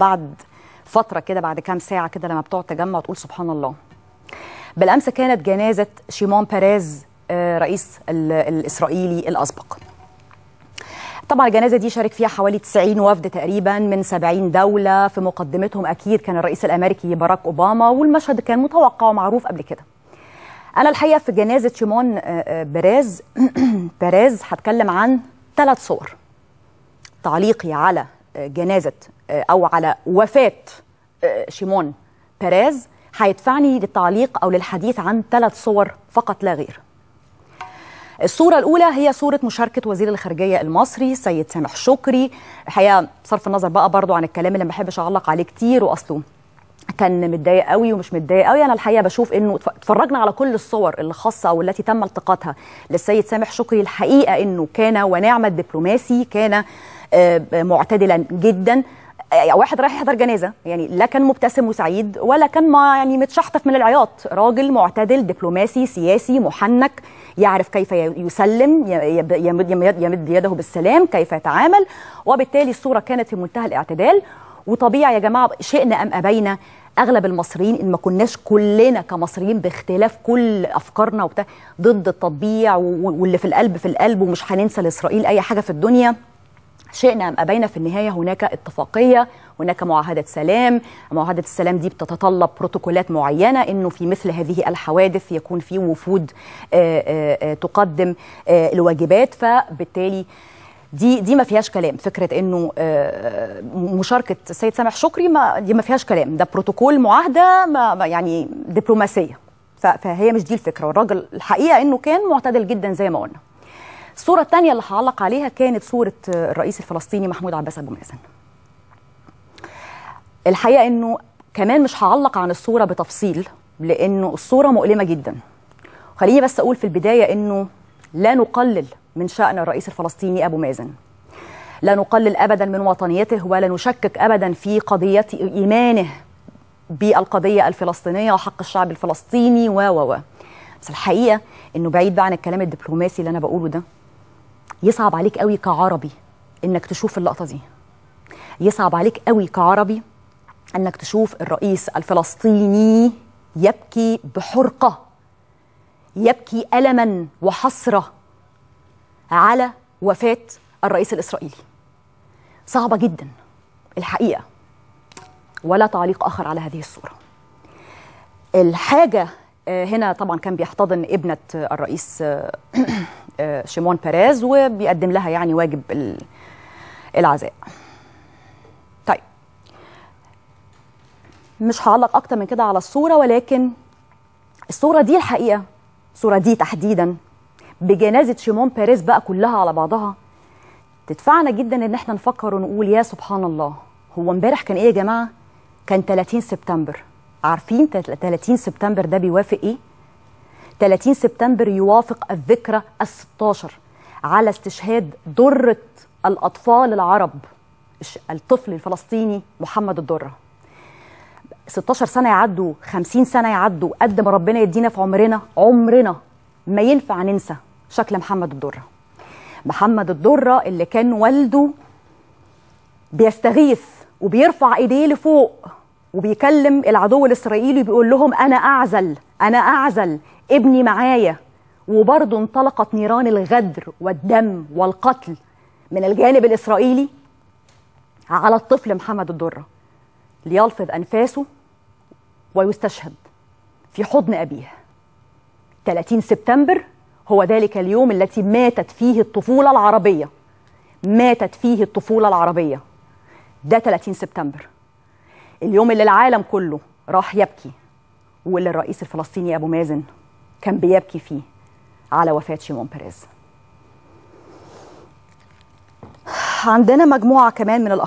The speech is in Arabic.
بعد فترة كده بعد كام ساعة كده لما بتقعد تجمع وتقول سبحان الله بالأمس كانت جنازة شيمون بيريز آه، رئيس الإسرائيلي الأسبق طبعا الجنازة دي شارك فيها حوالي 90 وفد تقريبا من 70 دولة في مقدمتهم أكيد كان الرئيس الأمريكي باراك أوباما والمشهد كان متوقع ومعروف قبل كده أنا الحقيقة في جنازة شيمون آه، آه، بيريز بيريز هتكلم عن ثلاث صور تعليقي على جنازه آه، او على وفاه آه، شيمون بيريز هيدفعني للتعليق او للحديث عن ثلاث صور فقط لا غير. الصورة الأولى هي صورة مشاركة وزير الخارجية المصري سيد سامح شكري الحقيقة بصرف النظر بقى برضو عن الكلام اللي ما بحبش أعلق عليه كتير وأصله كان متضايق قوي ومش متضايق قوي انا الحقيقه بشوف انه اتفرجنا على كل الصور الخاصه او التي تم التقاطها للسيد سامح شكري الحقيقه انه كان ونعم الدبلوماسي كان آه، معتدلا جدا آه، واحد رايح يحضر جنازه يعني لا كان مبتسم وسعيد ولا كان ما يعني متشحطف من العياط راجل معتدل دبلوماسي سياسي محنك يعرف كيف يسلم يمد يده بالسلام كيف يتعامل وبالتالي الصوره كانت في منتهى الاعتدال وطبيعي يا جماعه شئنا ام ابينا اغلب المصريين ان ما كناش كلنا كمصريين باختلاف كل افكارنا وبتاع ضد التطبيع واللي في القلب في القلب ومش هننسى لاسرائيل اي حاجه في الدنيا شئنا ام ابينا في النهايه هناك اتفاقيه هناك معاهده سلام معاهده السلام دي بتتطلب بروتوكولات معينه انه في مثل هذه الحوادث يكون في وفود آآ آآ تقدم آآ الواجبات فبالتالي دي دي ما فيهاش كلام فكره انه آه، آه، مشاركه السيد سامح شكري ما دي ما فيهاش كلام ده بروتوكول معاهده ما يعني دبلوماسيه فهي مش دي الفكره والراجل الحقيقه انه كان معتدل جدا زي ما قلنا الصوره الثانيه اللي هعلق عليها كانت صوره آه، الرئيس الفلسطيني محمود عباس ابو مازن الحقيقه انه كمان مش هعلق عن الصوره بتفصيل لانه الصوره مؤلمه جدا خليني بس اقول في البدايه انه لا نقلل من شأن الرئيس الفلسطيني أبو مازن لا نقلل أبدا من وطنيته ولا نشكك أبدا في قضية إيمانه بالقضية الفلسطينية وحق الشعب الفلسطيني و و و بس الحقيقة إنه بعيد بقى عن الكلام الدبلوماسي اللي أنا بقوله ده يصعب عليك قوي كعربي إنك تشوف اللقطة دي يصعب عليك قوي كعربي إنك تشوف الرئيس الفلسطيني يبكي بحرقة يبكي ألما وحسرة على وفاة الرئيس الإسرائيلي صعبة جدا الحقيقة ولا تعليق آخر على هذه الصورة الحاجة آه، هنا طبعا كان بيحتضن ابنة آه، الرئيس آه، شيمون بيريز وبيقدم لها يعني واجب العزاء طيب مش هعلق اكتر من كده على الصورة ولكن الصورة دي الحقيقة الصورة دي تحديدا بجنازة شيمون بيريز بقى كلها على بعضها تدفعنا جدا ان احنا نفكر ونقول يا سبحان الله هو امبارح كان ايه يا جماعة؟ كان 30 سبتمبر عارفين 30 سبتمبر ده بيوافق ايه؟ 30 سبتمبر يوافق الذكرى ال 16 على استشهاد ضرة الأطفال العرب الطفل الفلسطيني محمد الدره 16 سنه يعدوا 50 سنه يعدوا قد ما ربنا يدينا في عمرنا عمرنا ما ينفع ننسى شكل محمد الدره محمد الدره اللي كان والده بيستغيث وبيرفع ايديه لفوق وبيكلم العدو الاسرائيلي بيقول لهم انا اعزل انا اعزل ابني معايا وبرضه انطلقت نيران الغدر والدم والقتل من الجانب الاسرائيلي على الطفل محمد الدره ليلفظ انفاسه ويستشهد في حضن أبيه 30 سبتمبر هو ذلك اليوم التي ماتت فيه الطفولة العربية ماتت فيه الطفولة العربية ده 30 سبتمبر اليوم اللي العالم كله راح يبكي واللي الرئيس الفلسطيني أبو مازن كان بيبكي فيه على وفاة شيمون بيريز عندنا مجموعة كمان من الأخبار